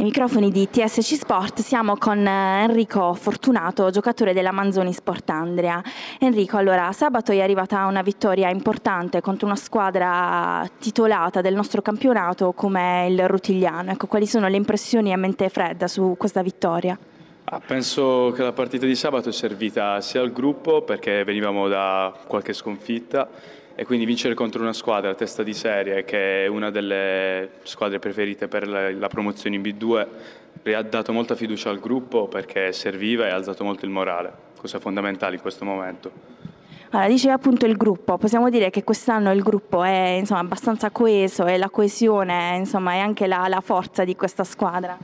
Ai microfoni di TSC Sport siamo con eh, Enrico Fortunato, giocatore della Manzoni Sport Andrea. Enrico, allora, sabato è arrivata una vittoria importante contro una squadra titolata del nostro campionato come il Rutigliano. Ecco, quali sono le impressioni a mente fredda su questa vittoria? Ah, penso che la partita di sabato è servita sia al gruppo perché venivamo da qualche sconfitta e quindi vincere contro una squadra a testa di serie che è una delle squadre preferite per la promozione in B2 ha dato molta fiducia al gruppo perché serviva e ha alzato molto il morale, cosa fondamentale in questo momento. Allora, diceva appunto il gruppo, possiamo dire che quest'anno il gruppo è insomma, abbastanza coeso e la coesione insomma, è anche la, la forza di questa squadra.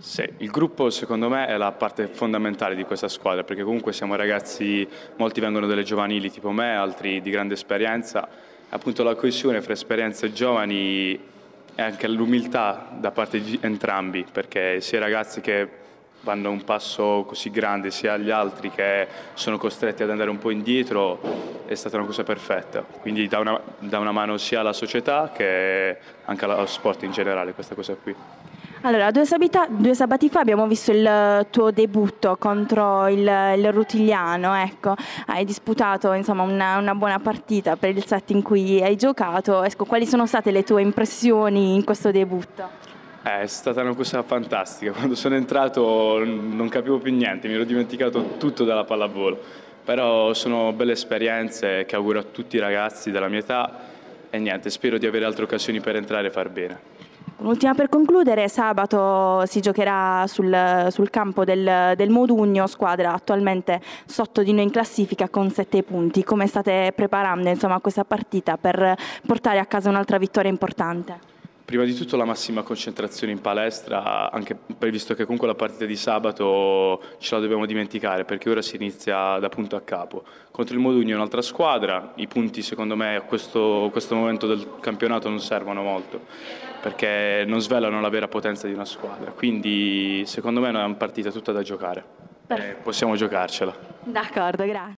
Sì, il gruppo secondo me è la parte fondamentale di questa squadra perché comunque siamo ragazzi, molti vengono dalle giovanili tipo me, altri di grande esperienza, appunto la coesione fra esperienze e giovani e anche l'umiltà da parte di entrambi perché sia i ragazzi che vanno un passo così grande sia gli altri che sono costretti ad andare un po' indietro è stata una cosa perfetta, quindi da una, dà una mano sia alla società che anche allo sport in generale questa cosa qui. Allora, due, sabita, due, sabati fa abbiamo visto il eh, tuo debutto contro il, il Rutigliano, ecco. hai disputato insomma, una, una, buona partita per il set in cui hai giocato, ecco, quali sono state le tue impressioni in questo debutto? Eh, è stata una cosa fantastica, quando sono entrato non capivo più niente, mi ero dimenticato tutto dalla pallavolo, però sono belle esperienze che auguro a tutti i ragazzi della mia età e niente, spero di avere altre occasioni per entrare e far bene. Un'ultima per concludere, sabato si giocherà sul, sul campo del, del, Modugno, squadra attualmente sotto di noi in classifica con 7 punti. Come state preparando insomma, questa partita per portare a casa un'altra vittoria importante? Prima di tutto la massima concentrazione in palestra, anche previsto che comunque la partita di sabato ce la dobbiamo dimenticare perché ora si inizia da punto a capo. Contro il Modugno è un'altra squadra, i punti secondo me a questo, questo momento del campionato non servono molto perché non svelano la vera potenza di una squadra, quindi secondo me è una partita tutta da giocare. Eh, possiamo giocarcela. D'accordo, grazie.